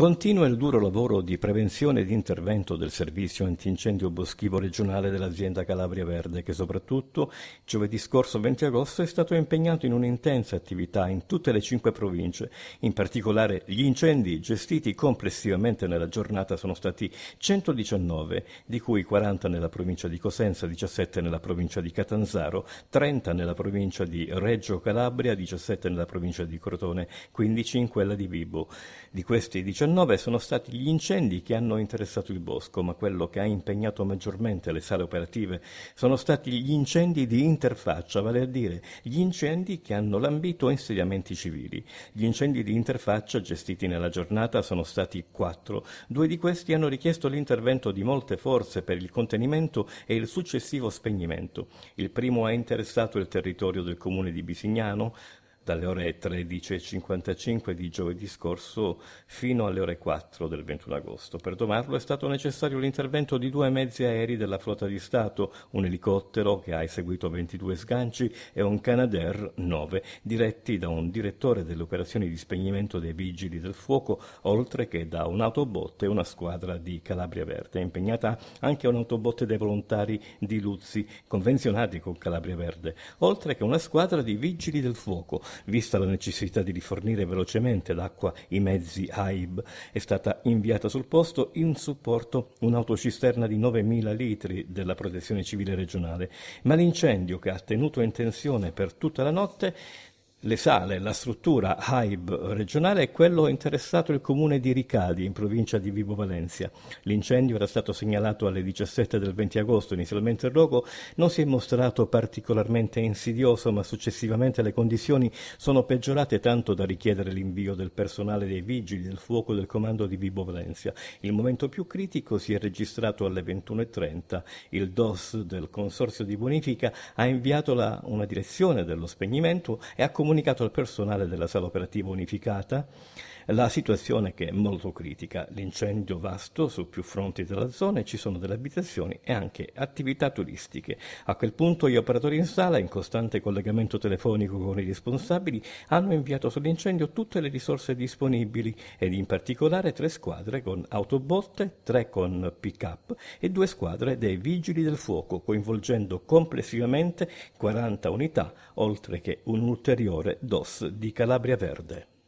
Continua il duro lavoro di prevenzione e di intervento del servizio antincendio boschivo regionale dell'azienda Calabria Verde che soprattutto giovedì scorso 20 agosto è stato impegnato in un'intensa attività in tutte le cinque province. In particolare gli incendi gestiti complessivamente nella giornata sono stati 119, di cui 40 nella provincia di Cosenza, 17 nella provincia di Catanzaro, 30 nella provincia di Reggio Calabria, 17 nella provincia di Crotone, 15 in quella di Vibo. Di questi 19 2019 sono stati gli incendi che hanno interessato il bosco, ma quello che ha impegnato maggiormente le sale operative sono stati gli incendi di interfaccia, vale a dire gli incendi che hanno lambito insediamenti civili. Gli incendi di interfaccia gestiti nella giornata sono stati quattro. Due di questi hanno richiesto l'intervento di molte forze per il contenimento e il successivo spegnimento. Il primo ha interessato il territorio del comune di Bisignano, dalle ore 13.55 di giovedì scorso fino alle ore 4 del 21 agosto. Per domarlo è stato necessario l'intervento di due mezzi aerei della flotta di Stato, un elicottero che ha eseguito 22 sganci e un Canadair 9, diretti da un direttore delle operazioni di spegnimento dei vigili del fuoco, oltre che da un'autobotte e una squadra di Calabria Verde. È impegnata anche un'autobotte dei volontari di Luzzi, convenzionati con Calabria Verde, oltre che una squadra di vigili del fuoco vista la necessità di rifornire velocemente d'acqua i mezzi AIB, è stata inviata sul posto in supporto un'autocisterna di 9.000 litri della Protezione Civile regionale, ma l'incendio che ha tenuto in tensione per tutta la notte le sale, la struttura HAIB regionale è quello interessato il comune di Ricadi, in provincia di Vibo Valencia. L'incendio era stato segnalato alle 17 del 20 agosto, inizialmente il rogo non si è mostrato particolarmente insidioso, ma successivamente le condizioni sono peggiorate tanto da richiedere l'invio del personale dei vigili del fuoco del comando di Vibo Valencia. Il momento più critico si è registrato alle 21.30. Il DOS del Consorzio di Bonifica ha inviato la, una direzione dello spegnimento e ha comunicato comunicato al personale della sala operativa unificata la situazione che è molto critica, l'incendio vasto su più fronti della zona e ci sono delle abitazioni e anche attività turistiche. A quel punto gli operatori in sala, in costante collegamento telefonico con i responsabili, hanno inviato sull'incendio tutte le risorse disponibili ed in particolare tre squadre con autobotte, tre con pick-up e due squadre dei vigili del fuoco, coinvolgendo complessivamente 40 unità, oltre che un ulteriore DOS di Calabria Verde.